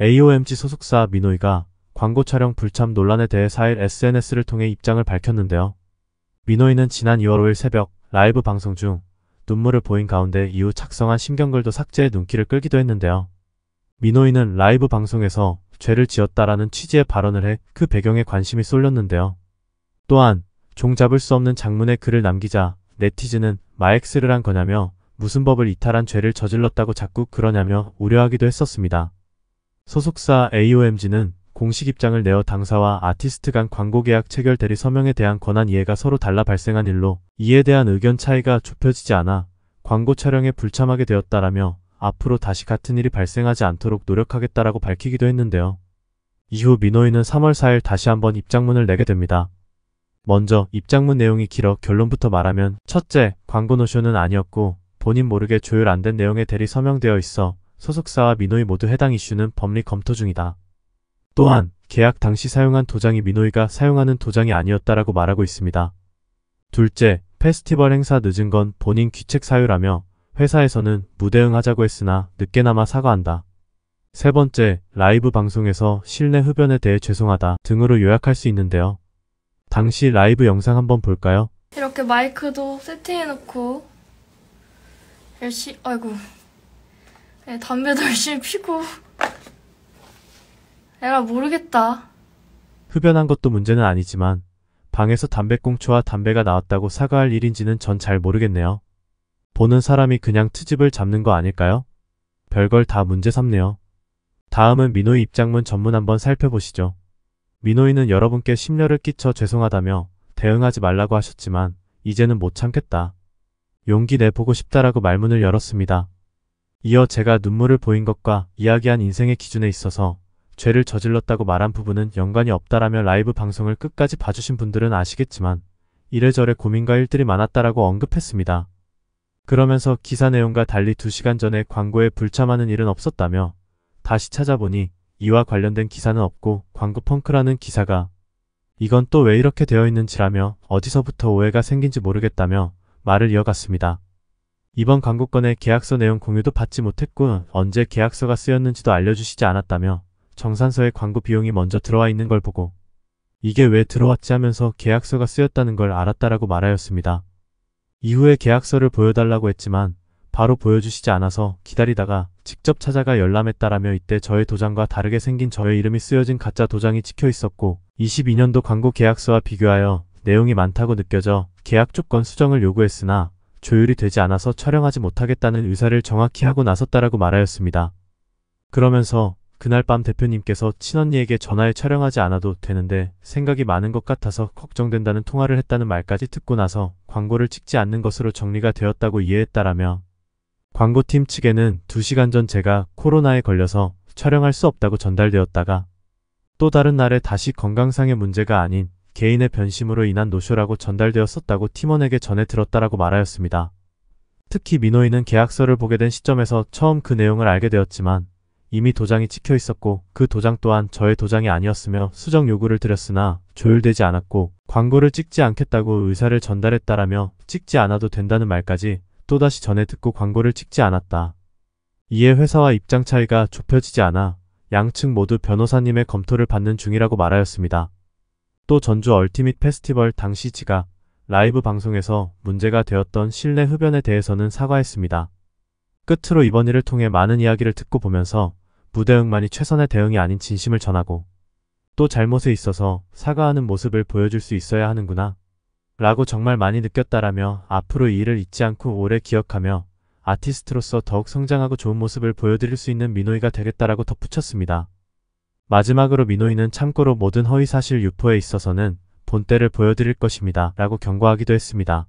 AOMG 소속사 미노이가 광고 촬영 불참 논란에 대해 4일 SNS를 통해 입장을 밝혔는데요. 미노이는 지난 2월 5일 새벽 라이브 방송 중 눈물을 보인 가운데 이후 작성한 심경글도 삭제해 눈길을 끌기도 했는데요. 미노이는 라이브 방송에서 죄를 지었다라는 취지의 발언을 해 그 배경에 관심이 쏠렸는데요. 또한 종잡을 수 없는 장문의 글을 남기자 네티즌은 마엑스를 한 거냐며 무슨 법을 이탈한 죄를 저질렀다고 자꾸 그러냐며 우려하기도 했었습니다. 소속사 AOMG는 공식 입장을 내어 당사와 아티스트 간 광고계약 체결 대리 서명에 대한 권한 이해가 서로 달라 발생한 일로 이에 대한 의견 차이가 좁혀지지 않아 광고 촬영에 불참하게 되었다라며 앞으로 다시 같은 일이 발생하지 않도록 노력하겠다라고 밝히기도 했는데요. 이후 민호이는 3월 4일 다시 한번 입장문을 내게 됩니다. 먼저 입장문 내용이 길어 결론부터 말하면 첫째, 광고 노쇼는 아니었고 본인 모르게 조율 안 된 내용에 대리 서명되어 있어 소속사와 민호이 모두 해당 이슈는 법리 검토 중이다. 또한 계약 당시 사용한 도장이 민호이가 사용하는 도장이 아니었다라고 말하고 있습니다. 둘째, 페스티벌 행사 늦은 건 본인 귀책 사유라며 회사에서는 무대응하자고 했으나 늦게나마 사과한다. 세 번째, 라이브 방송에서 실내 흡연에 대해 죄송하다 등으로 요약할 수 있는데요. 당시 라이브 영상 한번 볼까요? 이렇게 마이크도 세팅해놓고 열시 아이고 애 네, 담배도 열심히 피고 애가 모르겠다. 흡연한 것도 문제는 아니지만 방에서 담배꽁초와 담배가 나왔다고 사과할 일인지는 전 잘 모르겠네요. 보는 사람이 그냥 트집을 잡는 거 아닐까요? 별걸 다 문제 삼네요. 다음은 민호의 입장문 전문 한번 살펴보시죠. 민호이는 여러분께 심려를 끼쳐 죄송하다며 대응하지 말라고 하셨지만 이제는 못 참겠다. 용기 내보고 싶다라고 말문을 열었습니다. 이어 제가 눈물을 보인 것과 이야기한 인생의 기준에 있어서 죄를 저질렀다고 말한 부분은 연관이 없다라며 라이브 방송을 끝까지 봐주신 분들은 아시겠지만 이래저래 고민과 일들이 많았다라고 언급했습니다. 그러면서 기사 내용과 달리 2시간 전에 광고에 불참하는 일은 없었다며 다시 찾아보니 이와 관련된 기사는 없고 광고 펑크라는 기사가 이건 또 왜 이렇게 되어 있는지라며 어디서부터 오해가 생긴지 모르겠다며 말을 이어갔습니다. 이번 광고건의 계약서 내용 공유도 받지 못했고 언제 계약서가 쓰였는지도 알려주시지 않았다며 정산서에 광고 비용이 먼저 들어와 있는 걸 보고 이게 왜 들어왔지 하면서 계약서가 쓰였다는 걸 알았다라고 말하였습니다. 이후에 계약서를 보여달라고 했지만 바로 보여주시지 않아서 기다리다가 직접 찾아가 열람했다라며 이때 저의 도장과 다르게 생긴 저의 이름이 쓰여진 가짜 도장이 찍혀 있었고 22년도 광고 계약서와 비교하여 내용이 많다고 느껴져 계약 조건 수정을 요구했으나 조율이 되지 않아서 촬영하지 못하겠다는 의사를 정확히 하고 나섰다라고 말하였습니다. 그러면서 그날 밤 대표님께서 친언니에게 전화해 촬영하지 않아도 되는데 생각이 많은 것 같아서 걱정된다는 통화를 했다는 말까지 듣고 나서 광고를 찍지 않는 것으로 정리가 되었다고 이해했다라며 광고팀 측에는 2시간 전 제가 코로나에 걸려서 촬영할 수 없다고 전달되었다가 또 다른 날에 다시 건강상의 문제가 아닌 개인의 변심으로 인한 노쇼라고 전달되었었다고 팀원에게 전해 들었다라고 말하였습니다. 특히 민호이는 계약서를 보게 된 시점에서 처음 그 내용을 알게 되었지만 이미 도장이 찍혀 있었고 그 도장 또한 저의 도장이 아니었으며 수정 요구를 드렸으나 조율되지 않았고 광고를 찍지 않겠다고 의사를 전달했다라며 찍지 않아도 된다는 말까지 또다시 전해 듣고 광고를 찍지 않았다. 이에 회사와 입장 차이가 좁혀지지 않아 양측 모두 변호사님의 검토를 받는 중이라고 말하였습니다. 또 전주 얼티밋 페스티벌 당시 지가 라이브 방송에서 문제가 되었던 실내 흡연에 대해서는 사과했습니다. 끝으로 이번 일을 통해 많은 이야기를 듣고 보면서 무대응만이 최선의 대응이 아닌 진심을 전하고 또 잘못에 있어서 사과하는 모습을 보여줄 수 있어야 하는구나 라고 정말 많이 느꼈다라며 앞으로 이 일을 잊지 않고 오래 기억하며 아티스트로서 더욱 성장하고 좋은 모습을 보여드릴 수 있는 민호이가 되겠다라고 덧붙였습니다. 마지막으로 민호이는 참고로 모든 허위사실 유포에 있어서는 본때를 보여드릴 것입니다. 라고 경고하기도 했습니다.